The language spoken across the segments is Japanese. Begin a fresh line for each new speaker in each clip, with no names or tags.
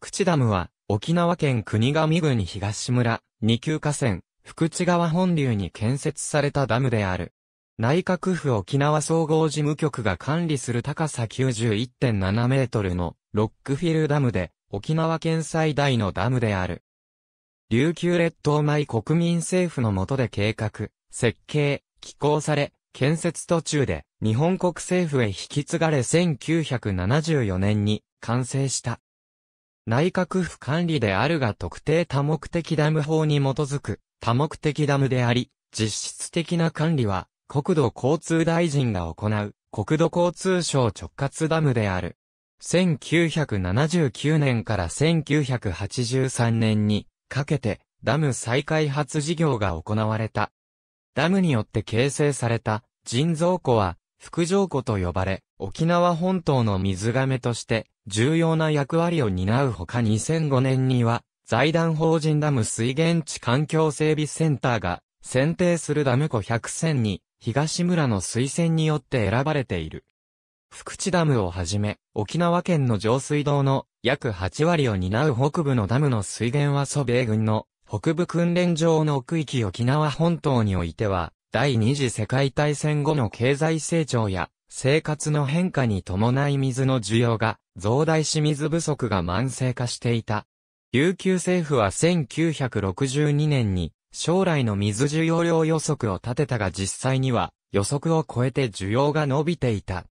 福地ダムは、沖縄県国神郡東村、二級河川、福地川本流に建設されたダムである。内閣府沖縄総合事務局が管理する高さ91.7メートルのロックフィルダムで、沖縄県最大のダムである。琉球列島米国民政府の下で計画、設計、寄港され、建設途中で日本国政府へ引き継がれ1974年に完成した。内閣府管理であるが特定多目的ダム法に基づく多目的ダムであり、実質的な管理は国土交通大臣が行う国土交通省直轄ダムである。1979年から1983年にかけてダム再開発事業が行われた。ダムによって形成された人造湖は福城湖と呼ばれ、沖縄本島の水亀として重要な役割を担うほか2005年には、財団法人ダム水源地環境整備センターが、選定するダム湖100選に、東村の推薦によって選ばれている。福地ダムをはじめ、沖縄県の上水道の約8割を担う北部のダムの水源は蘇米軍の北部訓練場の奥域沖縄本島においては、第二次世界大戦後の経済成長や生活の変化に伴い水の需要が増大し水不足が慢性化していた。琉球政府は1962年に将来の水需要量予測を立てたが実際には予測を超えて需要が伸びていた。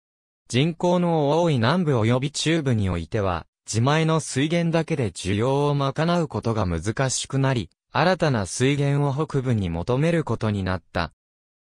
人口の多い南部及び中部においては、自前の水源だけで需要を賄うことが難しくなり、新たな水源を北部に求めることになった。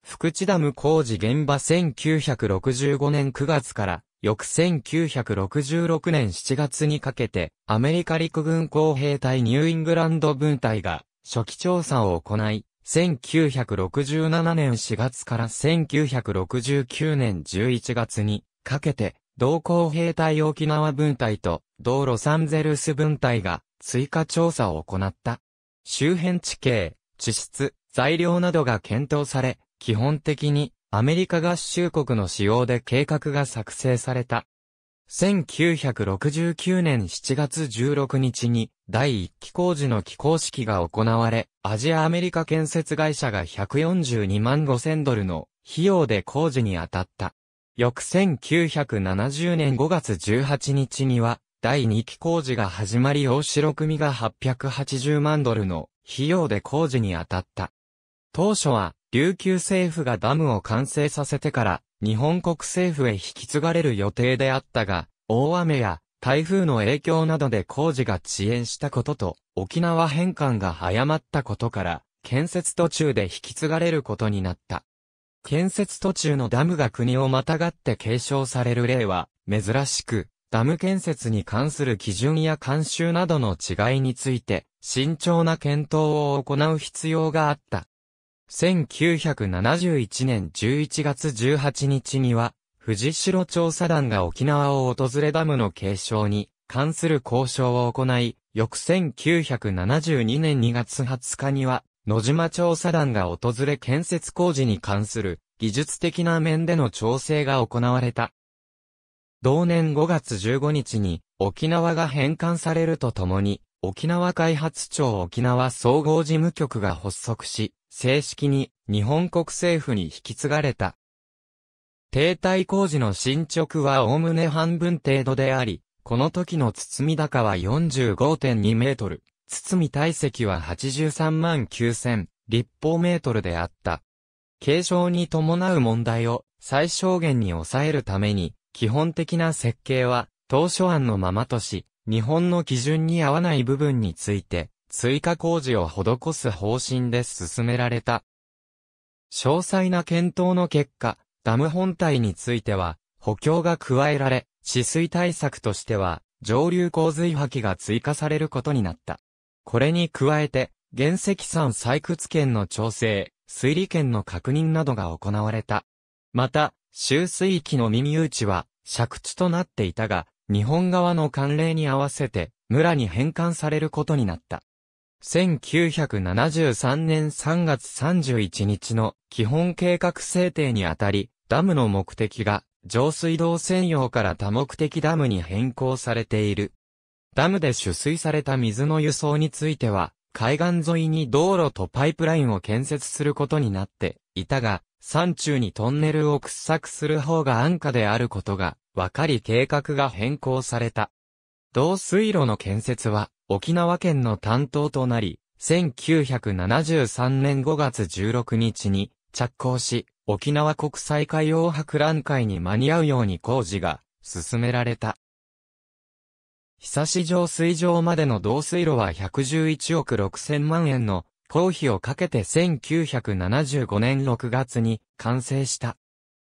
福知ダム工事現場1965年9月から翌1966年7月にかけて、アメリカ陸軍工兵隊ニューイングランド分隊が初期調査を行い、1967年4月から1969年11月にかけて、同工兵隊沖縄分隊と同ロサンゼルス分隊が追加調査を行った。周辺地形、地質、材料などが検討され、基本的にアメリカ合衆国の使用で計画が作成された。1969年7月16日に第1期工事の起工式が行われ、アジアアメリカ建設会社が142万5千ドルの費用で工事に当たった。翌1970年5月18日には、第2期工事が始まり大城組が880万ドルの費用で工事に当たった。当初は琉球政府がダムを完成させてから日本国政府へ引き継がれる予定であったが、大雨や台風の影響などで工事が遅延したことと、沖縄返還が早まったことから、建設途中で引き継がれることになった。建設途中のダムが国をまたがって継承される例は、珍しく、ダム建設に関する基準や慣習などの違いについて、慎重な検討を行う必要があった。1971年11月18日には、藤代調査団が沖縄を訪れダムの継承に関する交渉を行い、翌1972年2月20日には、野島調査団が訪れ建設工事に関する技術的な面での調整が行われた。同年5月15日に沖縄が返還されるとともに、沖縄開発庁沖縄総合事務局が発足し、正式に日本国政府に引き継がれた。停滞工事の進捗はおおむね半分程度であり、この時の包み高は45.2メートル、包み体積は83万9000立方メートルであった。継承に伴う問題を最小限に抑えるために、基本的な設計は当初案のままとし、日本の基準に合わない部分について、追加工事を施す方針で進められた。詳細な検討の結果、ダム本体については、補強が加えられ、治水対策としては、上流洪水棄が追加されることになった。これに加えて、原石山採掘権の調整、水利権の確認などが行われた。また、周水域の耳打ちは、借地となっていたが、日本側の慣例に合わせて、村に返還されることになった。1973年3月31日の基本計画制定にあたり、ダムの目的が上水道専用から多目的ダムに変更されている。ダムで取水された水の輸送については、海岸沿いに道路とパイプラインを建設することになっていたが、山中にトンネルを掘削する方が安価であることが分かり計画が変更された。同水路の建設は沖縄県の担当となり、1973年5月16日に着工し、沖縄国際海洋博覧会に間に合うように工事が進められた。久し上水上までの導水路は111億6000万円の公費をかけて1975年6月に完成した。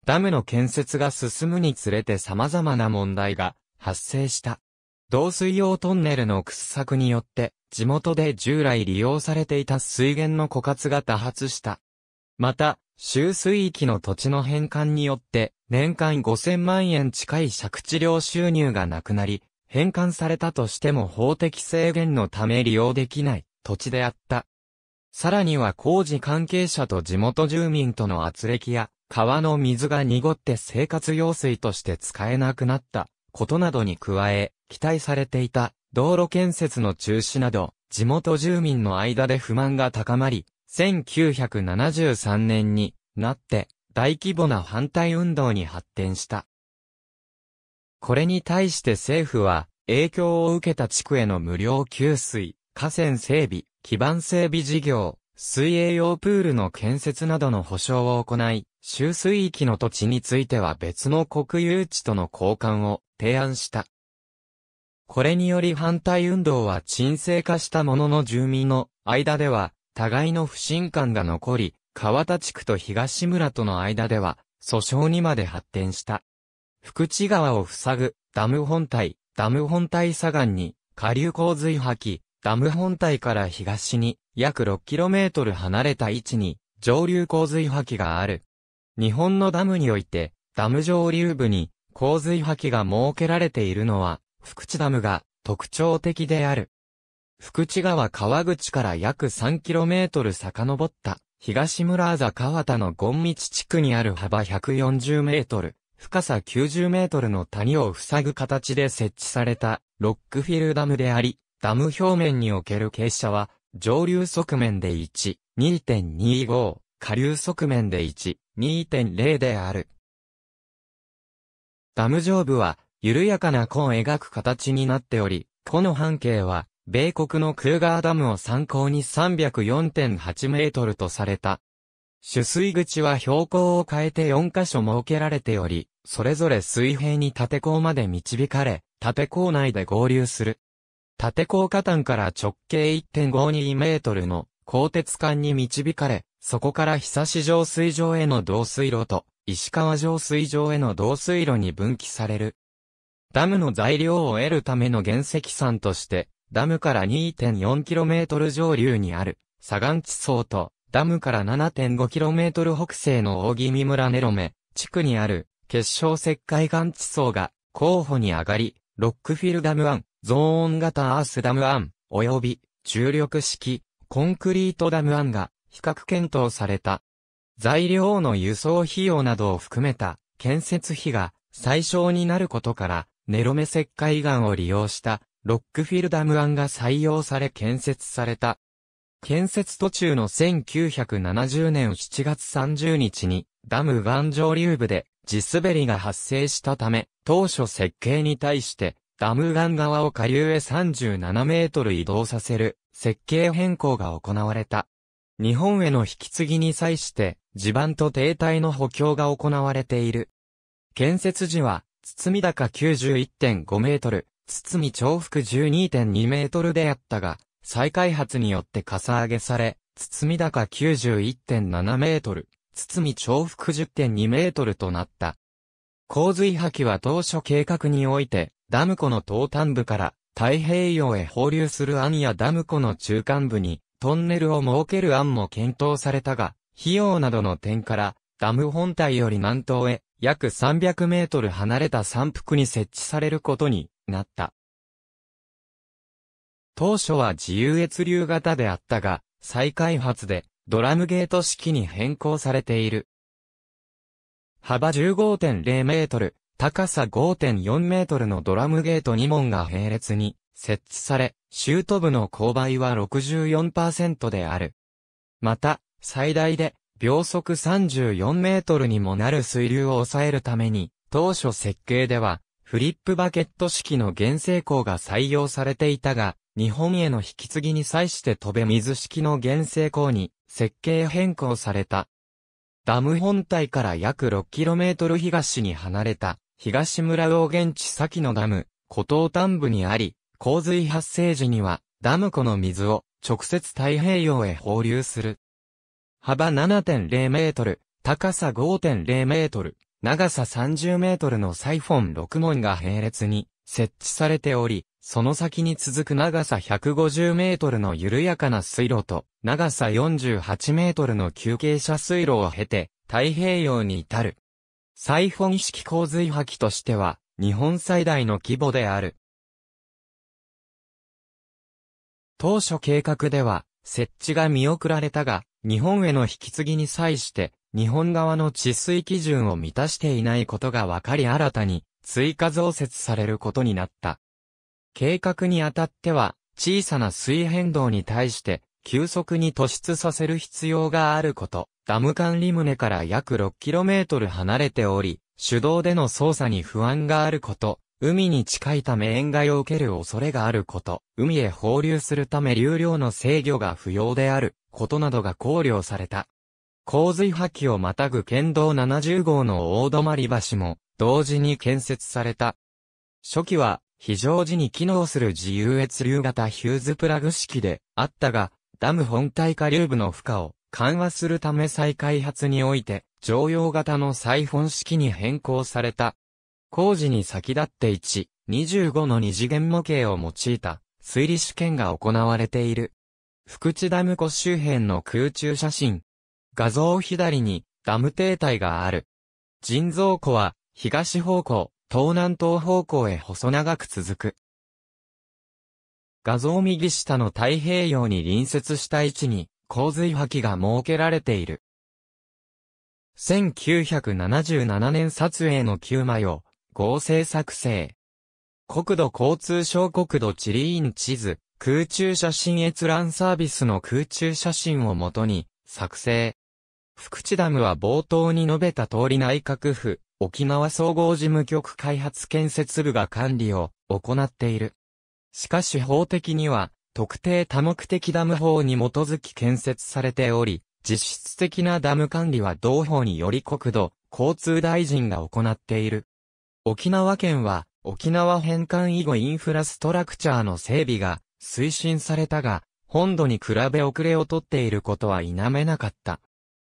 ダムの建設が進むにつれて様々な問題が発生した。導水用トンネルの掘削によって、地元で従来利用されていた水源の枯渇が多発した。また、周水域の土地の返還によって、年間5000万円近い借地料収入がなくなり、返還されたとしても法的制限のため利用できない土地であった。さらには工事関係者と地元住民との圧力や、川の水が濁って生活用水として使えなくなったことなどに加え、期待されていた道路建設の中止など、地元住民の間で不満が高まり、1973年になって大規模な反対運動に発展した。これに対して政府は影響を受けた地区への無料給水、河川整備、基盤整備事業、水泳用プールの建設などの保障を行い、周水域の土地については別の国有地との交換を提案した。これにより反対運動は沈静化したものの住民の間では、互いの不信感が残り、川田地区と東村との間では、訴訟にまで発展した。福地川を塞ぐ、ダム本体、ダム本体左岸に、下流洪水破棄、ダム本体から東に、約 6km 離れた位置に、上流洪水破棄がある。日本のダムにおいて、ダム上流部に、洪水破棄が設けられているのは、福地ダムが特徴的である。福地川川口から約 3km 遡った東村あざ川田のゴン道地区にある幅140メートル、深さ90メートルの谷を塞ぐ形で設置されたロックフィルダムであり、ダム表面における傾斜は上流側面で1、2.25、下流側面で1、2.0である。ダム上部は緩やかな弧を描く形になっており、弧の半径は、米国のクーガーダムを参考に304.8メートルとされた。取水口は標高を変えて4カ所設けられており、それぞれ水平に縦港まで導かれ、縦港内で合流する。縦港下端から直径1.52メートルの鋼鉄管に導かれ、そこから久し上水場への導水路と、石川上水場への導水路に分岐される。ダムの材料を得るための原石山として、ダムから 2.4km 上流にある、砂岩地層と、ダムから 7.5km 北西の大宜味村ネロメ、地区にある、結晶石灰岩地層が、候補に上がり、ロックフィルダム1、ゾーン型アースダム1、及び、重力式、コンクリートダム1が、比較検討された。材料の輸送費用などを含めた、建設費が、最小になることから、ネロメ石灰岩を利用したロックフィルダム湾が採用され建設された。建設途中の1970年7月30日にダム湾上流部で地滑りが発生したため、当初設計に対してダム湾側を下流へ37メートル移動させる設計変更が行われた。日本への引き継ぎに際して地盤と停滞の補強が行われている。建設時は堤高91.5メートル、堤重複12.2メートルであったが、再開発によってかさ上げされ、堤高91.7メートル、堤重複10.2メートルとなった。洪水破棄は当初計画において、ダム湖の東端部から太平洋へ放流する案やダム湖の中間部にトンネルを設ける案も検討されたが、費用などの点から、ダム本体より南東へ約300メートル離れた山腹に設置されることになった。当初は自由越流型であったが、再開発でドラムゲート式に変更されている。幅15.0メートル、高さ5.4メートルのドラムゲート2門が並列に設置され、シュート部の勾配は64%である。また、最大で秒速34メートルにもなる水流を抑えるために、当初設計では、フリップバケット式の原生口が採用されていたが、日本への引き継ぎに際して飛べ水式の原生口に設計変更された。ダム本体から約 6km 東に離れた東村大原地先のダム、古東端部にあり、洪水発生時にはダム湖の水を直接太平洋へ放流する。幅7.0メートル、高さ5.0メートル、長さ30メートルのサイフォン6門が並列に設置されており、その先に続く長さ150メートルの緩やかな水路と、長さ48メートルの休憩者水路を経て、太平洋に至る。サイフォン式洪水破棄としては、日本最大の規模である。当初計画では、設置が見送られたが、日本への引き継ぎに際して、日本側の治水基準を満たしていないことが分かり新たに追加増設されることになった。計画にあたっては、小さな水変動に対して、急速に突出させる必要があること、ダム管理棟から約 6km 離れており、手動での操作に不安があること、海に近いため塩害を受ける恐れがあること、海へ放流するため流量の制御が不要であることなどが考慮された。洪水破棄をまたぐ県道70号の大泊橋も同時に建設された。初期は非常時に機能する自由越流型ヒューズプラグ式であったが、ダム本体下流部の負荷を緩和するため再開発において、常用型のサイフォン式に変更された。工事に先立って1、25の二次元模型を用いた推理試験が行われている。福地ダム湖周辺の空中写真。画像左にダム停滞がある。人造湖は東方向、東南東方向へ細長く続く。画像右下の太平洋に隣接した位置に洪水破棄が設けられている。1977年撮影の9枚を合成作成。国土交通省国土地理院地図、空中写真閲覧サービスの空中写真をもとに、作成。福知ダムは冒頭に述べた通り内閣府、沖縄総合事務局開発建設部が管理を行っている。しかし法的には、特定多目的ダム法に基づき建設されており、実質的なダム管理は同法により国土、交通大臣が行っている。沖縄県は、沖縄返還以後インフラストラクチャーの整備が推進されたが、本土に比べ遅れをとっていることは否めなかった。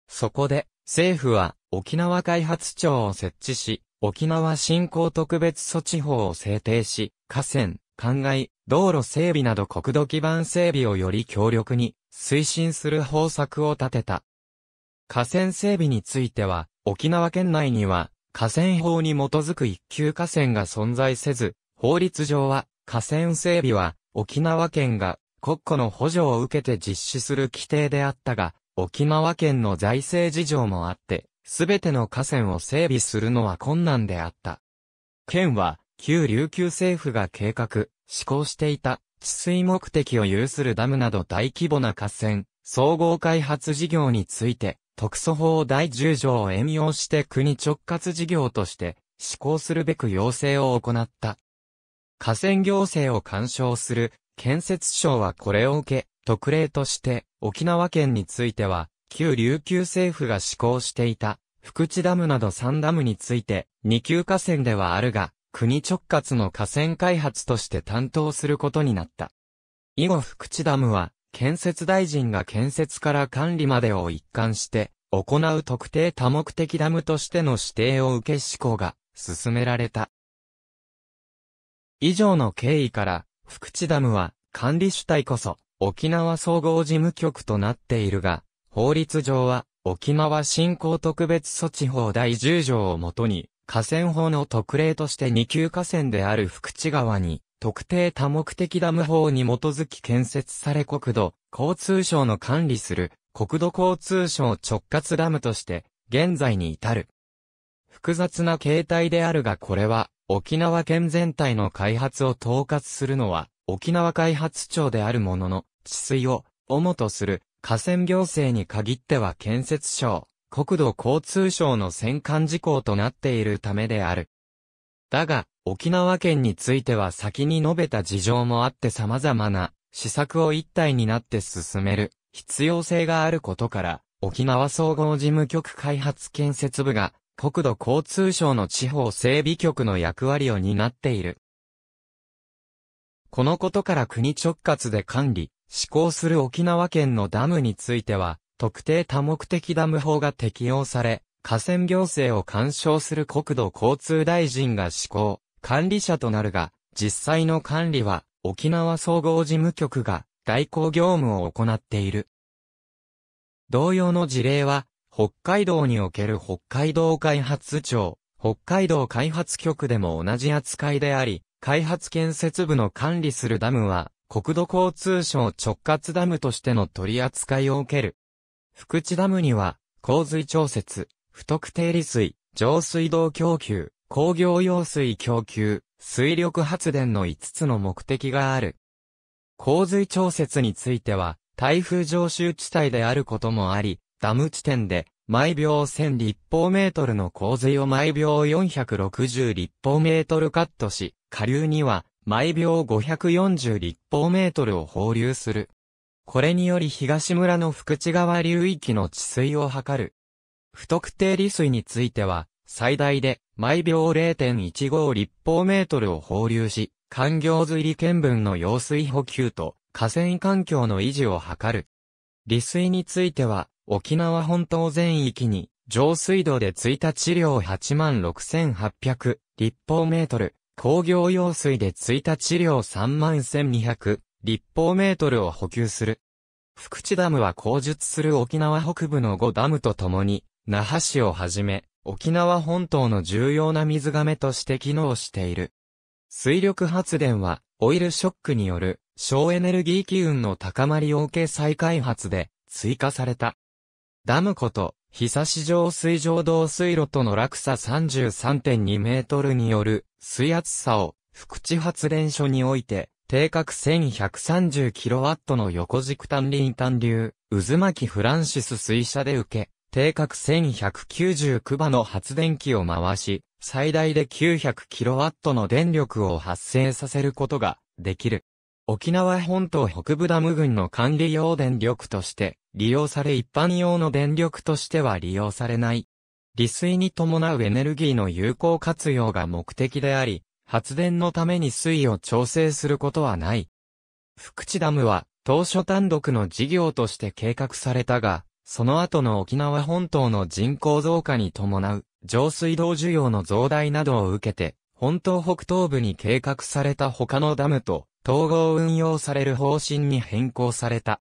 そこで、政府は沖縄開発庁を設置し、沖縄振興特別措置法を制定し、河川、灌漑、道路整備など国土基盤整備をより強力に推進する方策を立てた。河川整備については、沖縄県内には河川法に基づく一級河川が存在せず、法律上は河川整備は沖縄県が国庫の補助を受けて実施する規定であったが、沖縄県の財政事情もあって、すべての河川を整備するのは困難であった。県は、旧琉球政府が計画、施行していた、治水目的を有するダムなど大規模な河川、総合開発事業について、特措法第10条を援用して国直轄事業として施行するべく要請を行った。河川行政を干渉する建設省はこれを受け、特例として沖縄県については、旧琉球政府が施行していた福地ダムなど3ダムについて2級河川ではあるが、国直轄の河川開発として担当することになった。以後福地ダムは建設大臣が建設から管理までを一貫して、行う特定多目的ダムとしての指定を受け施行が進められた。以上の経緯から、福地ダムは管理主体こそ沖縄総合事務局となっているが、法律上は沖縄振興特別措置法第10条をもとに、河川法の特例として2級河川である福地川に特定多目的ダム法に基づき建設され国土、交通省の管理する国土交通省直轄ダムとして現在に至る。複雑な形態であるがこれは沖縄県全体の開発を統括するのは沖縄開発庁であるものの治水を主とする河川行政に限っては建設省、国土交通省の戦艦事項となっているためである。だが、沖縄県については先に述べた事情もあって様々な施策を一体になって進める必要性があることから、沖縄総合事務局開発建設部が国土交通省の地方整備局の役割を担っている。このことから国直轄で管理、施行する沖縄県のダムについては、特定多目的ダム法が適用され、河川行政を干渉する国土交通大臣が施行、管理者となるが、実際の管理は沖縄総合事務局が代行業務を行っている。同様の事例は、北海道における北海道開発庁、北海道開発局でも同じ扱いであり、開発建設部の管理するダムは、国土交通省直轄ダムとしての取り扱いを受ける。福地ダムには、洪水調節、不特定利水、上水道供給、工業用水供給、水力発電の5つの目的がある。洪水調節については、台風常習地帯であることもあり、ダム地点で、毎秒1000立方メートルの洪水を毎秒460立方メートルカットし、下流には、毎秒540立方メートルを放流する。これにより東村の福地川流域の治水を図る。不特定利水については、最大で毎秒0.15立方メートルを放流し、環境入り見分の用水補給と河川環境の維持を図る。利水については、沖縄本島全域に上水道で1日量86,800立方メートル、工業用水で1日量31,200立方メートルを補給する。福地ダムは工述する沖縄北部の5ダムとともに、那覇市をはじめ、沖縄本島の重要な水亀として機能している。水力発電は、オイルショックによる省エネルギー機運の高まりを受け再開発で追加された。ダムこと、久し上水上道水路との落差33.2メートルによる水圧差を福地発電所において、定格1 1 3 0ットの横軸単輪単流、渦巻きフランシス水車で受け、定格1199馬の発電機を回し、最大で 900kW の電力を発生させることができる。沖縄本島北部ダム群の管理用電力として利用され一般用の電力としては利用されない。利水に伴うエネルギーの有効活用が目的であり、発電のために水位を調整することはない。福地ダムは当初単独の事業として計画されたが、その後の沖縄本島の人口増加に伴う上水道需要の増大などを受けて、本島北東部に計画された他のダムと統合運用される方針に変更された。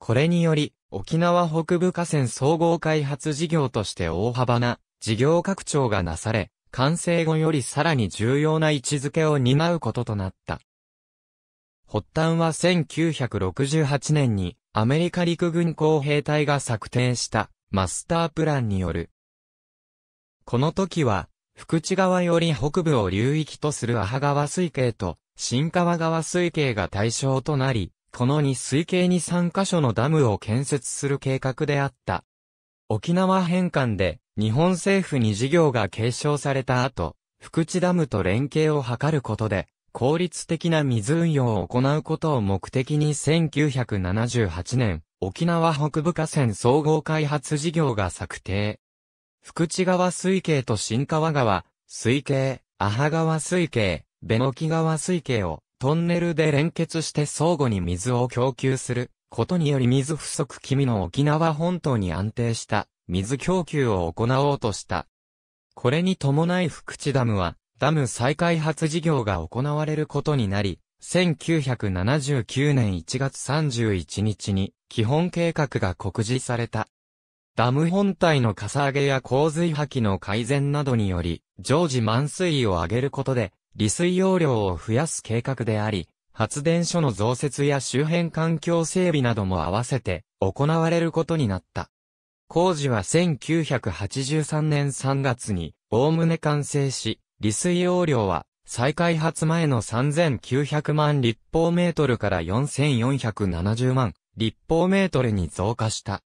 これにより、沖縄北部河川総合開発事業として大幅な事業拡張がなされ、完成後よりさらに重要な位置づけを担うこととなった。発端は1968年にアメリカ陸軍工兵隊が策定したマスタープランによる。この時は、福地川より北部を流域とする阿波川水系と新川川水系が対象となり、この2水系に3カ所のダムを建設する計画であった。沖縄返還で日本政府に事業が継承された後、福地ダムと連携を図ることで、効率的な水運用を行うことを目的に1978年、沖縄北部河川総合開発事業が策定。福地川水系と新川川、水系、阿波川水系、ベノキ川水系をトンネルで連結して相互に水を供給することにより水不足気味の沖縄本島に安定した水供給を行おうとした。これに伴い福地ダムはダム再開発事業が行われることになり、1979年1月31日に基本計画が告示された。ダム本体のかさ上げや洪水破棄の改善などにより、常時満水位を上げることで、利水容量を増やす計画であり、発電所の増設や周辺環境整備なども合わせて行われることになった。工事は1983年3月に、おおむね完成し、利水容量は、再開発前の3900万立方メートルから4470万立方メートルに増加した。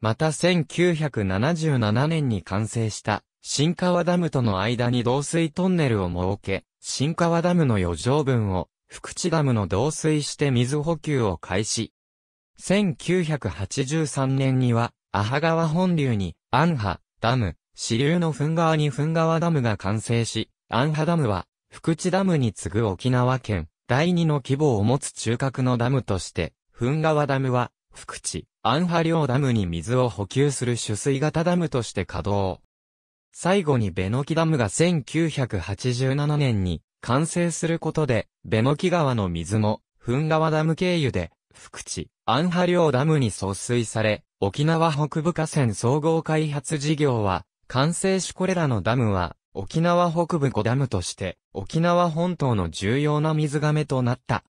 また1977年に完成した新川ダムとの間に導水トンネルを設け、新川ダムの余剰分を福地ダムの導水して水補給を開始。1983年には、阿波川本流に、安波、ダム、支流の噴川に噴川ダムが完成し、アンハダムは、福地ダムに次ぐ沖縄県、第二の規模を持つ中核のダムとして、噴川ダムは、福地、アンハ両ダムに水を補給する取水型ダムとして稼働。最後にベノキダムが1987年に完成することで、ベノキ川の水も、噴川ダム経由で、福地、アンハ両ダムに送水され、沖縄北部河川総合開発事業は、完成しこれらのダムは、沖縄北部5ダムとして、沖縄本島の重要な水亀となった。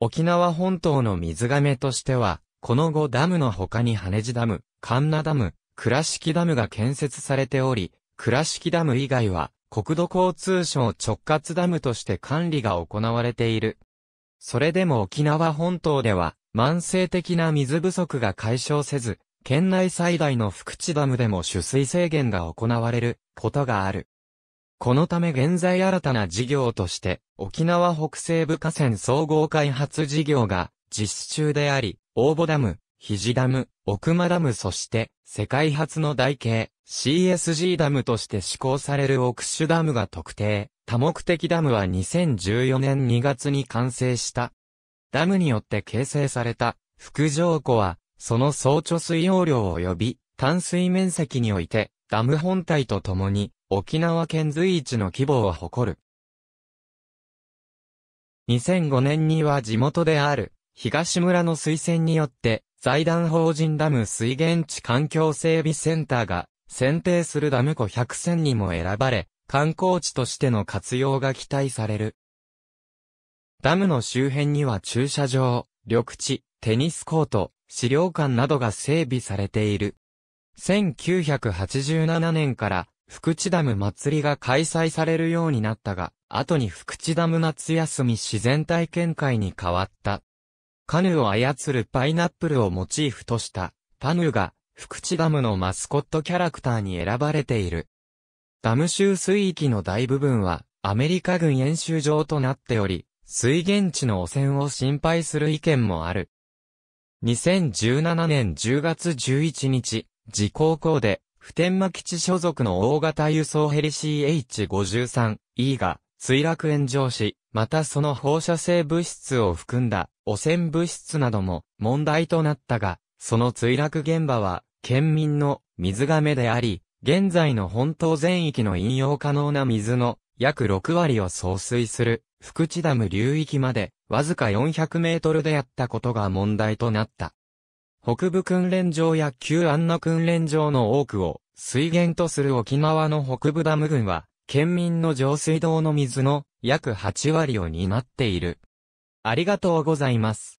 沖縄本島の水亀としては、この5ダムの他に羽地ダム、神奈ダム、倉敷ダムが建設されており、倉敷ダム以外は、国土交通省直轄ダムとして管理が行われている。それでも沖縄本島では、慢性的な水不足が解消せず、県内最大の福地ダムでも取水制限が行われることがある。このため現在新たな事業として、沖縄北西部河川総合開発事業が実施中であり、大母ダム、肘ダム、奥間ダムそして、世界初の台形、CSG ダムとして施行される奥州ダムが特定、多目的ダムは2014年2月に完成した。ダムによって形成された、福上湖は、その総貯水容量及び、淡水面積において、ダム本体とともに、沖縄県随一の規模を誇る。2005年には地元である、東村の推薦によって、財団法人ダム水源地環境整備センターが、選定するダム湖100選にも選ばれ、観光地としての活用が期待される。ダムの周辺には駐車場、緑地、テニスコート、資料館などが整備されている。1987年から福知ダム祭りが開催されるようになったが、後に福知ダム夏休み自然体験会に変わった。カヌーを操るパイナップルをモチーフとした、パヌーが福知ダムのマスコットキャラクターに選ばれている。ダム州水域の大部分はアメリカ軍演習場となっており、水源地の汚染を心配する意見もある。2017年10月11日、自航港で、普天間基地所属の大型輸送ヘリ CH53E が墜落炎上し、またその放射性物質を含んだ汚染物質なども問題となったが、その墜落現場は県民の水がめであり、現在の本島全域の飲用可能な水の約6割を送水する福知ダム流域までわずか400メートルであったことが問題となった。北部訓練場や旧安奈訓練場の多くを水源とする沖縄の北部ダム群は、県民の上水道の水の約8割を担っている。ありがとうございます。